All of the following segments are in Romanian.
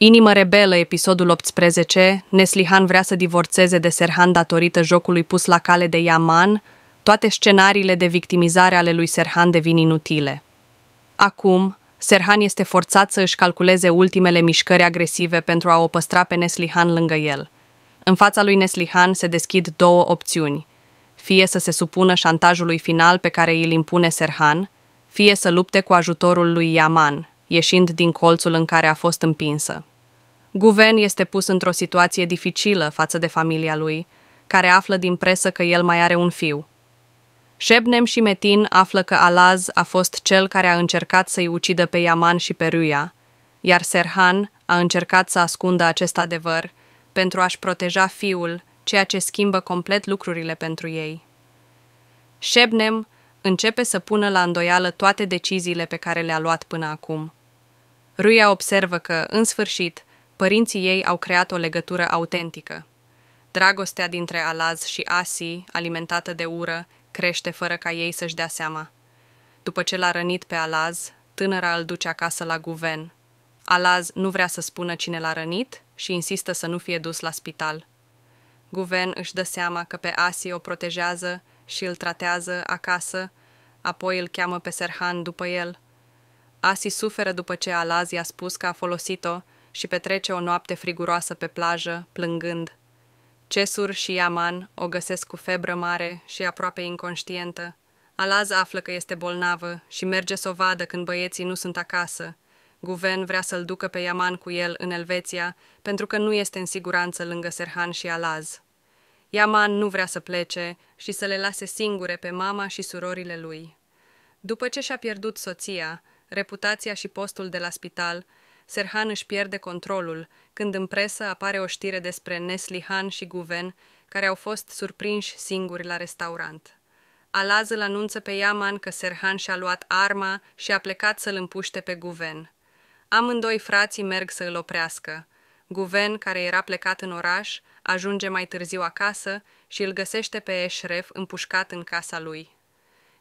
Inimă rebelă, episodul 18, Neslihan vrea să divorțeze de Serhan datorită jocului pus la cale de Yaman, toate scenariile de victimizare ale lui Serhan devin inutile. Acum, Serhan este forțat să își calculeze ultimele mișcări agresive pentru a o păstra pe Neslihan lângă el. În fața lui Neslihan se deschid două opțiuni. Fie să se supună șantajului final pe care îl impune Serhan, fie să lupte cu ajutorul lui Yaman, ieșind din colțul în care a fost împinsă. Guven este pus într-o situație dificilă față de familia lui, care află din presă că el mai are un fiu. Shebnem și Metin află că Alaz a fost cel care a încercat să-i ucidă pe Yaman și pe Ruia, iar Serhan a încercat să ascundă acest adevăr pentru a-și proteja fiul, ceea ce schimbă complet lucrurile pentru ei. Shebnem începe să pună la îndoială toate deciziile pe care le-a luat până acum – Ruia observă că, în sfârșit, părinții ei au creat o legătură autentică. Dragostea dintre Alaz și Asi, alimentată de ură, crește fără ca ei să-și dea seama. După ce l-a rănit pe Alaz, tânăra îl duce acasă la guven. Alaz nu vrea să spună cine l-a rănit și insistă să nu fie dus la spital. Guven își dă seama că pe Asi o protejează și îl tratează acasă, apoi îl cheamă pe Serhan după el – Asi suferă după ce Alazi a spus că a folosit-o și petrece o noapte friguroasă pe plajă, plângând. Cesur și Iaman o găsesc cu febră mare și aproape inconștientă. Alaz află că este bolnavă și merge să o vadă când băieții nu sunt acasă. Guven vrea să-l ducă pe Iaman cu el în Elveția pentru că nu este în siguranță lângă Serhan și Alaz. Iaman nu vrea să plece și să le lase singure pe mama și surorile lui. După ce și-a pierdut soția, reputația și postul de la spital, Serhan își pierde controlul când în presă apare o știre despre Neslihan și Guven, care au fost surprinși singuri la restaurant. Alaz îl anunță pe Yaman că Serhan și-a luat arma și a plecat să-l împuște pe Guven. Amândoi frații merg să îl oprească. Guven, care era plecat în oraș, ajunge mai târziu acasă și îl găsește pe Eșref împușcat în casa lui.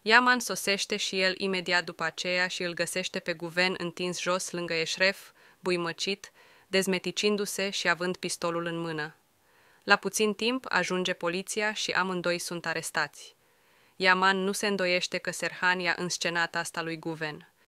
Iaman sosește și el imediat după aceea și îl găsește pe Guven întins jos lângă eșref, buimăcit, dezmeticindu-se și având pistolul în mână. La puțin timp ajunge poliția și amândoi sunt arestați. Iaman nu se îndoiește că Serhan i-a înscenat asta lui Guven.